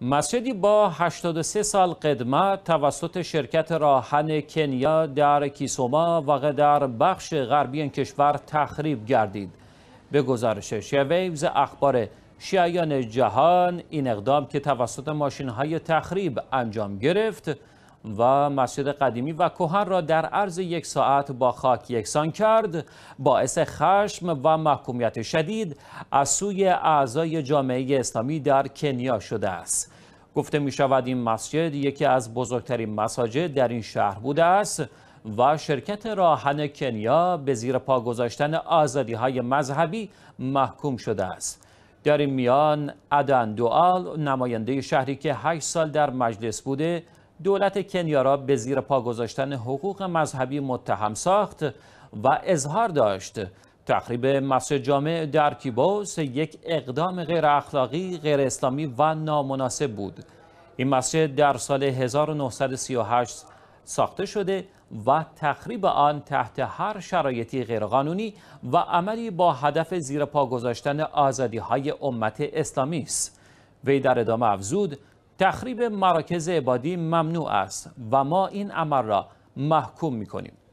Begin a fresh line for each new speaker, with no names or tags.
مسجدی با 83 سال قدمت توسط شرکت راهن کنیا در کیسوما و در بخش غربی این کشور تخریب گردید به گزارش شویوز اخبار شیعان جهان این اقدام که توسط ماشین های تخریب انجام گرفت و مسجد قدیمی و کهن را در عرض یک ساعت با خاک یکسان کرد باعث خشم و محکومیت شدید از سوی اعضای جامعه اسلامی در کنیا شده است گفته می شود این مسجد یکی از بزرگترین مساجد در این شهر بوده است و شرکت راهن کنیا به زیر پا گذاشتن آزادی های مذهبی محکوم شده است در این میان ادن دوال نماینده شهری که 8 سال در مجلس بوده دولت کنیا را به زیر پا گذاشتن حقوق مذهبی متهم ساخت و اظهار داشت تخریب مسجد جامع در کیبوس یک اقدام غیر اخلاقی، غیر اسلامی و نامناسب بود. این مسجد در سال 1938 ساخته شده و تخریب آن تحت هر شرایطی غیرقانونی و عملی با هدف زیر پا گذاشتن آزادی های امت اسلامی است. وی در ادامه افزود تخریب مراکز عبادی ممنوع است و ما این عمل را محکوم می کنیم